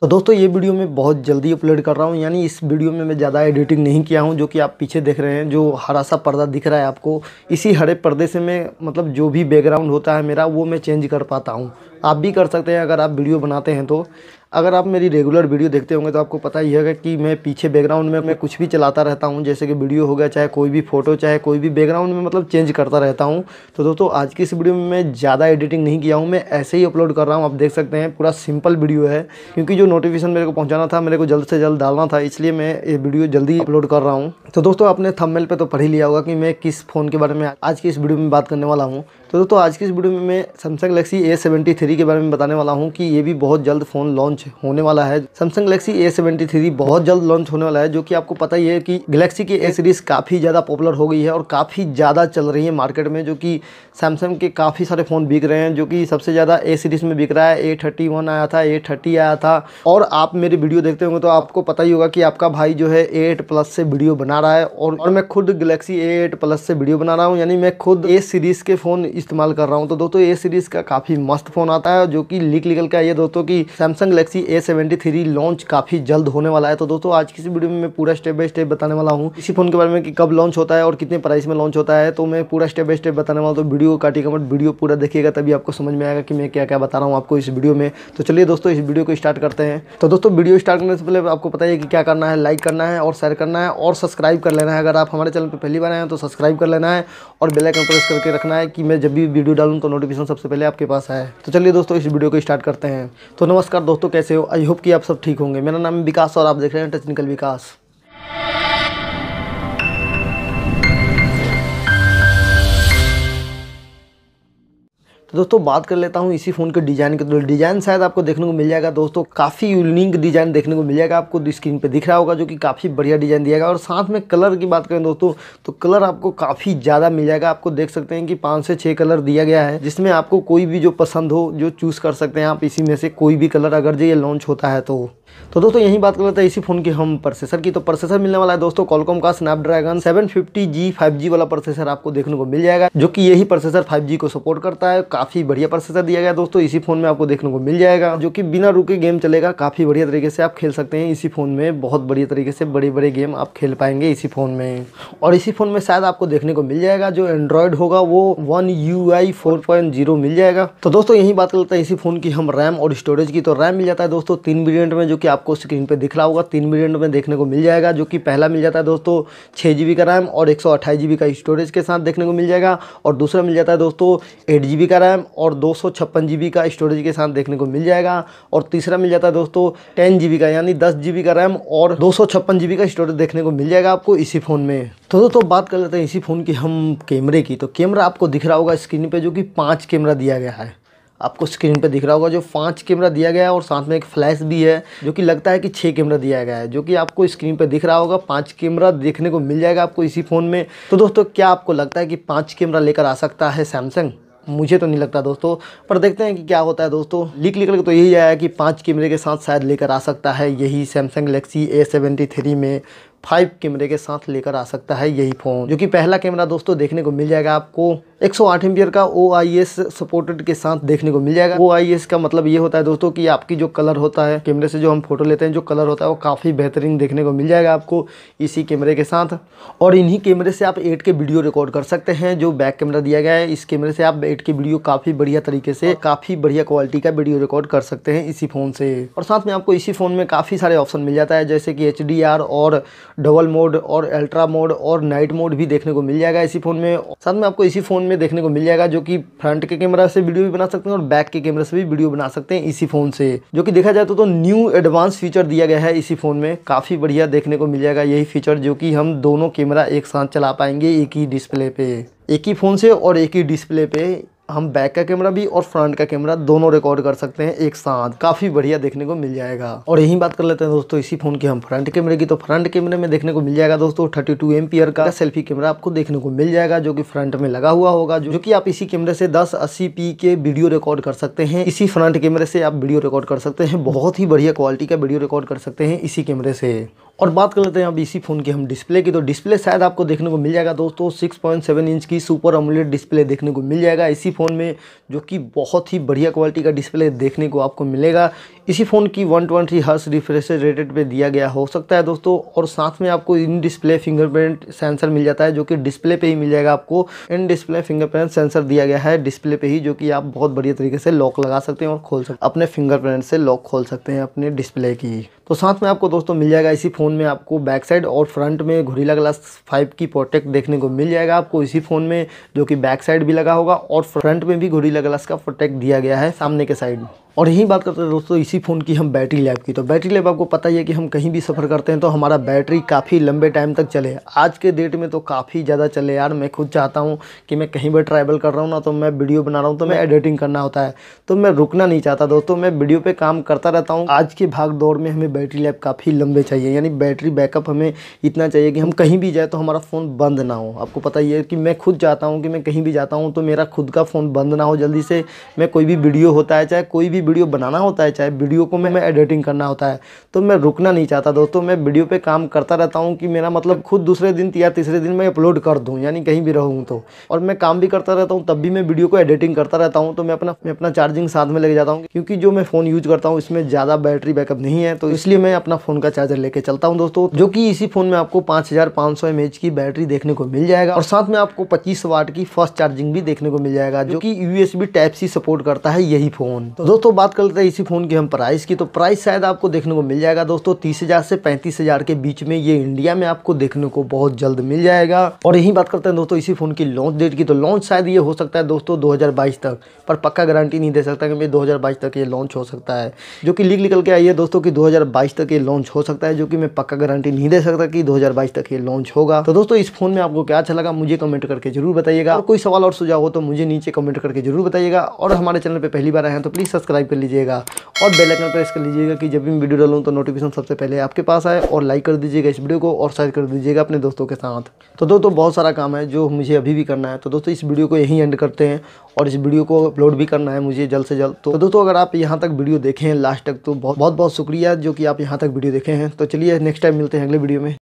तो दोस्तों ये वीडियो मैं बहुत जल्दी अपलोड कर रहा हूँ यानी इस वीडियो में मैं ज़्यादा एडिटिंग नहीं किया हूँ जो कि आप पीछे देख रहे हैं जो हरा सा पर्दा दिख रहा है आपको इसी हरे पर्दे से मैं मतलब जो भी बैकग्राउंड होता है मेरा वो मैं चेंज कर पाता हूँ आप भी कर सकते हैं अगर आप वीडियो बनाते हैं तो अगर आप मेरी रेगुलर वीडियो देखते होंगे तो आपको पता ही है कि मैं पीछे बैकग्राउंड में मैं कुछ भी चलाता रहता हूँ जैसे कि वीडियो हो गया चाहे कोई भी फोटो चाहे कोई भी बैकग्राउंड में मतलब चेंज करता रहता हूँ तो दोस्तों आज की इस वीडियो में मैं ज़्यादा एडिटिंग नहीं किया हूँ मैं ऐसे ही अपलोड कर रहा हूँ आप देख सकते हैं पूरा सिंपल वीडियो है क्योंकि जो नोटिफिकेशन मेरे को पहुँचाना था मेरे को जल्द से जल्द डालना था इसलिए मैं ये वीडियो जल्दी अपलोड कर रहा हूँ तो दोस्तों आपने थम पर तो पढ़ ही लिया होगा कि मैं किस फ़ोन के बारे में आज की इस वीडियो में बात करने वाला हूँ तो दोस्तों आज की इस वीडियो में मैं Samsung Galaxy A seventy three के बारे में बताने वाला हूँ कि ये भी बहुत जल्द फ़ोन लॉन्च होने वाला है Samsung Galaxy A seventy three बहुत जल्द लॉन्च होने वाला है जो कि आपको पता ही है कि गलेक्सी की ए सीरीज़ काफ़ी ज़्यादा पॉपुलर हो गई है और काफ़ी ज़्यादा चल रही है मार्केट में जो कि सैमसंग के काफ़ी सारे फ़ोन बिक रहे हैं जो कि सबसे ज़्यादा ए सीरीज़ में बिक रहा है ए थर्टी वन आया था ए थर्टी आया था और आप मेरी वीडियो देखते होंगे तो आपको पता ही होगा कि आपका भाई जो है ए एट प्लस से वीडियो बना रहा है और, मैं खुद गलेक्सी ए एट प्लस से वीडियो बना रहा हूँ यानी मैं खुद ए सीरीज़ के फ़ोन इस इस्तेमाल कर रहा हूँ तो दोस्तों ए सीरीज़ का काफ़ी मस्त फ़ोन आता है जो कि लीक निकल का ये दोस्तों की Samsung Galaxy A seventy three launch काफ़ी जल्द होने वाला है तो दोस्तों आज किसी वीडियो में मैं पूरा स्टेप बाय स्टेप बताने वाला हूँ इसी फोन के बारे में कि कब लॉन्च होता है और कितने प्राइस में लॉन्च होता है तो मैं पूरा स्टेप बाय स्टेप बताने वाला तो वीडियो काटी मत वीडियो पूरा देखिएगा तभी आपको समझ में आएगा कि मैं क्या क्या बता रहा हूँ आपको इस वीडियो में तो चलिए दोस्तों इस वीडियो को स्टार्ट करते हैं तो दोस्तों वीडियो स्टार्ट करने से पहले आपको पता है कि क्या करना है लाइक करना है और शेयर करना है और सब्सक्राइब कर लेना है अगर आप हमारे चैनल पर पहली बार आए हैं तो सब्सक्राइब कर लेना है और बेलाइकन प्रेस करके रखना है कि मैं जब भी वीडियो डालूँ तो नोटिफिकेशन सबसे पहले आपके पास आए तो चलिए दोस्तों इस वीडियो को स्टार्ट करते हैं तो नमस्कार दोस्तों कैसे हो आई होप कि आप सब ठीक होंगे मेरा नाम है विकास और आप देख रहे हैं टेक्निकल विकास दोस्तों बात कर लेता हूँ इसी फ़ोन के डिज़ाइन के तो डिज़ाइन शायद आपको देखने को मिल जाएगा दोस्तों काफ़ी यूनिक डिज़ाइन देखने को मिल जाएगा आपको स्क्रीन पर दिख रहा होगा जो कि काफ़ी बढ़िया डिज़ाइन दिया गया और साथ में कलर की बात करें दोस्तों तो कलर आपको काफ़ी ज़्यादा मिल जाएगा आपको देख सकते हैं कि पाँच से छः कलर दिया गया है जिसमें आपको कोई भी जो पसंद हो जो चूज़ कर सकते हैं आप इसी में से कोई भी कलर अगर जो ये लॉन्च होता है तो तो दोस्तों यही बात कर लेते हैं इसी फ़ोन के हम प्रोसेसर की तो प्रोसेसर मिलने वाला है दोस्तों कॉलकॉम का स्नैपड्रैगन 750G 5G वाला प्रोसेसर आपको देखने को मिल जाएगा जो कि यही प्रोसेसर 5G को सपोर्ट करता है काफ़ी बढ़िया प्रोसेसर दिया गया दोस्तों इसी फ़ोन में आपको देखने को मिल जाएगा जो कि बिना रुके गेम चलेगा काफ़ी बढ़िया तरीके से आप खेल सकते हैं इसी फ़ोन में बहुत बढ़िया तरीके से बड़े बड़े गेम आप खेल पाएंगे इसी फ़ोन में और इसी फ़ोन में शायद आपको देखने को मिल जाएगा जो एंड्रॉयड होगा वो वन यू आई मिल जाएगा तो दोस्तों यही बात कर लेते हैं इसी फ़ोन की हम रैम और स्टोरेज की तो रैम मिल जाता है दोस्तों तीन वेरियंट में जो कि कि आपको स्क्रीन पे दिख रहा होगा तीन मिलियन में देखने को मिल जाएगा जो कि पहला मिल जाता है दोस्तों छः जी का रैम और एक सौ का स्टोरेज के साथ देखने को मिल जाएगा और दूसरा मिल जाता है दोस्तों एट जी का रैम और दो सौ का स्टोरेज के साथ देखने को मिल जाएगा और तीसरा मिल जाता है दोस्तों टेन का यानी दस का रैम और दो का स्टोरेज देखने को मिल जाएगा आपको इसी फ़ोन में तो दोस्तों बात कर लेते हैं इसी फ़ोन की हम कैमरे की तो कैमरा आपको दिख रहा होगा स्क्रीन पे जो कि पाँच कैमरा दिया गया है आपको स्क्रीन पे दिख रहा होगा जो पाँच कैमरा दिया गया है और साथ में एक फ्लैश भी है जो कि लगता है कि छः कैमरा दिया गया है जो कि आपको स्क्रीन पे दिख रहा होगा पाँच कैमरा देखने को मिल जाएगा आपको इसी फ़ोन में तो दोस्तों क्या आपको लगता है कि पाँच कैमरा लेकर आ सकता है सैमसंग मुझे तो नहीं लगता दोस्तों पर देखते हैं कि क्या होता है दोस्तों लिख लिख तो यही आया कि पाँच कैमरे के साथ शायद लेकर आ सकता है यही Samsung Galaxy A seventy three में फाइव कैमरे के साथ लेकर आ सकता है यही फ़ोन जो कि पहला कैमरा दोस्तों देखने को मिल जाएगा आपको 108 सौ एम्पियर का ओ सपोर्टेड के साथ देखने को मिल जाएगा ओ का मतलब ये होता है दोस्तों कि आपकी जो कलर होता है कैमरे से जो हम फोटो लेते हैं जो कलर होता है वो काफ़ी बेहतरीन देखने को मिल जाएगा आपको इसी कैमरे के साथ और इन्हीं कैमरे से आप एट के वीडियो रिकॉर्ड कर सकते हैं जो बैक कैमरा दिया गया है इस कैमरे से आप एट के वीडियो काफ़ी बढ़िया तरीके से काफ़ी बढ़िया क्वालिटी का वीडियो रिकॉर्ड कर सकते हैं इसी फ़ोन से और साथ में आपको इसी फ़ोन में काफ़ी सारे ऑप्शन मिल जाता है जैसे कि एच और डबल मोड और अल्ट्रा मोड और नाइट मोड भी देखने को मिल जाएगा इसी फ़ोन में साथ में आपको इसी फ़ोन में देखने को मिल जाएगा जो कि फ्रंट के कैमरा से वीडियो भी बना सकते हैं और बैक के कैमरा से भी वीडियो बना सकते हैं इसी फ़ोन से जो कि देखा जाए तो, तो न्यू एडवांस फीचर दिया गया है इसी फ़ोन में काफ़ी बढ़िया देखने को मिल जाएगा यही फीचर जो की हम दोनों कैमरा एक साथ चला पाएंगे एक ही डिस्प्ले पे एक ही फ़ोन से और एक ही डिस्प्ले पे हम बैक का कैमरा भी और फ्रंट का कैमरा दोनों रिकॉर्ड कर सकते हैं एक साथ काफ़ी बढ़िया देखने को मिल जाएगा और यही बात कर लेते हैं दोस्तों इसी फोन की हम फ्रंट कैमरे की तो फ्रंट कैमरे में देखने को मिल जाएगा दोस्तों थर्टी टू का सेल्फी कैमरा आपको देखने को मिल जाएगा जो कि फ्रंट में लगा हुआ होगा जो कि आप इसी कैमरे से दस अस्सी के वीडियो रिकॉर्ड कर सकते हैं इसी फ्रंट कैमरे से आप वीडियो रिकॉर्ड कर सकते हैं बहुत ही बढ़िया क्वालिटी का वीडियो रिकॉर्ड कर सकते हैं इसी कैमरे से और बात कर लेते हैं अब इसी फ़ोन की हम डिस्प्ले की तो डिस्प्ले शायद आपको देखने को मिल जाएगा दोस्तों 6.7 इंच की सुपर अमोलेड डिस्प्ले देखने को मिल जाएगा इसी फ़ोन में जो कि बहुत ही बढ़िया क्वालिटी का डिस्प्ले देखने को आपको मिलेगा इसी फ़ोन की 120 ट्वेंटी हर्स रिफ्रेश रेटेड पे दिया गया हो सकता है दोस्तों और साथ में आपको इन डिस्प्ले फिंगरप्रिंट सेंसर मिल जाता है जो कि डिस्प्ले पर ही मिल जाएगा आपको इन डिस्प्ले फिंगरप्रिंट सेंसर दिया गया है डिस्प्ले पर ही जो कि आप बहुत बढ़िया तरीके से लॉक लगा सकते हैं और खोल सकते अपने फिंगरप्रिंट से लॉक खोल सकते हैं अपने डिस्प्ले की तो साथ में आपको दोस्तों मिल जाएगा इसी फ़ोन फ़ोन में आपको बैक साइड और फ्रंट में घुरीला ग्लास फाइव की प्रोटेक्ट देखने को मिल जाएगा आपको इसी फ़ोन में जो कि बैक साइड भी लगा होगा और फ्रंट में भी घुरीला ग्लास का प्रोटेक्ट दिया गया है सामने के साइड में और यही बात करते हैं दोस्तों इसी फ़ोन की हम बैटरी लाइफ की तो बैटरी लाइफ आपको पता ही है कि हम कहीं भी सफ़र करते हैं तो हमारा बैटरी काफ़ी लंबे टाइम तक चले आज के डेट में तो काफ़ी ज़्यादा चले यार मैं खुद चाहता हूँ कि मैं कहीं भी ट्रैवल कर रहा हूँ ना तो मैं वीडियो बना रहा हूँ तो मैं एडिटिंग करना होता है तो मैं रुकना नहीं चाहता दोस्तों मैं वीडियो पर काम करता रहता हूँ आज के भाग दौड़ में हमें बैटरी लाइफ काफ़ी लंबे चाहिए यानी बैटरी बैकअप हमें इतना चाहिए कि हम कहीं भी जाए तो हमारा फ़ोन बंद ना हो आपको पता ही है कि मैं खुद चाहता हूँ कि मैं कहीं भी जाता हूँ तो मेरा खुद का फ़ोन बंद ना हो जल्दी से मैं कोई भी वीडियो होता है चाहे कोई भी वीडियो बनाना होता है चाहे वीडियो को मैं एडिटिंग करना होता है तो मैं रुकना नहीं चाहता दोस्तों मैं वीडियो पर काम करता रहता हूँ कि मेरा मतलब खुद दूसरे दिन या तीसरे दिन मैं अपलोड कर दूँ यानी कहीं भी रहूँ तो और मैं काम भी करता रहता हूँ तब भी मैं वीडियो को एडिटिंग करता रहता हूँ तो मैं अपना मैं अपना चार्जिंग साथ में लेके जाता हूँ क्योंकि जो मैं फ़ोन यूज़ करता हूँ इसमें ज़्यादा बैटरी बैकअप नहीं है तो इसलिए मैं अपना फ़ोन का चार्जर लेके चलता हूँ दोस्तों जो कि इसी फ़ोन में आपको पाँच हज़ार पांच सौ एच की बैटरी देखने को मिल जाएगा और साथ में आपको पच्चीस वाट की फर्स्ट चार्जिंग भी देखने को मिल जाएगा जो कि यूएसबी टाइप सी सपोर्ट करता है यही फ़ोन तो दोस्तों बात कर लेते हैं इसी फ़ोन की हम प्राइस की तो प्राइस शायद आपको देखने को मिल जाएगा दोस्तों तीस हज़ार से पैंतीस हज़ार के बीच में ये इंडिया में आपको देखने को बहुत जल्द मिल जाएगा और यही बात करते हैं दोस्तों इसी फ़ोन की लॉन्च डेट की तो लॉन्च शायद ये हो सकता है दोस्तों दो तक पर पक्का गारंटी नहीं दे सकता कि भाई दो तक ये लॉन्च हो सकता है जो कि लीक निकल के आई है दोस्तों की दो तक ये लॉन्च हो सकता है जो कि मैं पक्का गारंटी नहीं दे सकता कि दो तक ये लॉन्च होगा तो दोस्तों इस फोन में आपको क्या अच्छा लगा मुझे कमेंट करके जरूर बताइएगा कोई सवाल और सुझाव हो तो मुझे नीचे कमेंट करके जरूर बताइएगा और हमारे चैनल पर पहली बार आए हैं तो प्लीज़ सब्सक्राइब सब्सक्राइब कर लीजिएगा और बेल आइकन प्रेस कर लीजिएगा कि जब भी मैं वीडियो डालूँ तो नोटिफिकेशन सबसे पहले आपके पास आए और लाइक कर दीजिएगा इस वीडियो को और शेयर कर दीजिएगा अपने दोस्तों के साथ तो दोस्तों बहुत सारा काम है जो मुझे अभी भी करना है तो दोस्तों इस वीडियो को यहीं एंड करते हैं और इस वीडियो को अपलोड भी करना है मुझे जल्द से जल्द तो दोस्तों अगर आप यहाँ तक वीडियो देखें लास्ट तक तो बहुत बहुत शुक्रिया जो कि आप यहाँ तक वीडियो देखे हैं तो चलिए नेक्स्ट टाइम मिलते हैं अगले वीडियो में